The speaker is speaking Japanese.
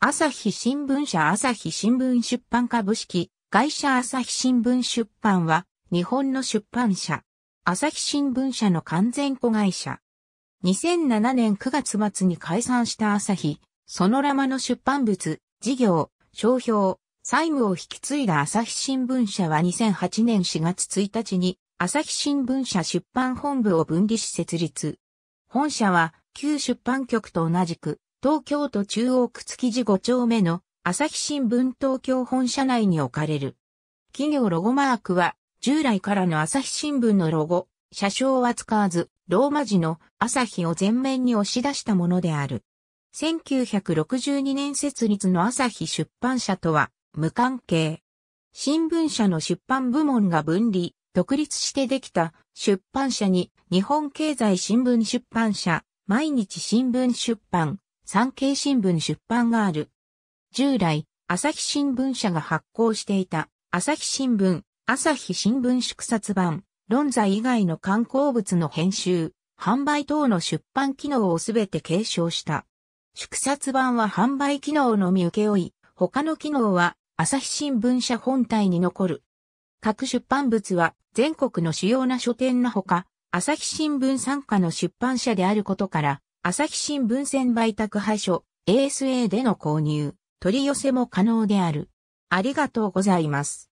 朝日新聞社朝日新聞出版株式会社朝日新聞出版は日本の出版社。朝日新聞社の完全子会社。2007年9月末に解散した朝日、そのラマの出版物、事業、商標、債務を引き継いだ朝日新聞社は2008年4月1日に朝日新聞社出版本部を分離し設立。本社は旧出版局と同じく東京都中央区築地5丁目の朝日新聞東京本社内に置かれる。企業ロゴマークは従来からの朝日新聞のロゴ、車掌は使わず、ローマ字の朝日を前面に押し出したものである。1962年設立の朝日出版社とは無関係。新聞社の出版部門が分離、独立してできた出版社に日本経済新聞出版社、毎日新聞出版、産経新聞出版がある。従来、朝日新聞社が発行していた、朝日新聞、朝日新聞縮刷版、論罪以外の観光物の編集、販売等の出版機能をすべて継承した。縮刷版は販売機能のみ受け負い、他の機能は朝日新聞社本体に残る。各出版物は全国の主要な書店のほか、朝日新聞参加の出版社であることから、朝日新聞線売宅配書 ASA での購入、取り寄せも可能である。ありがとうございます。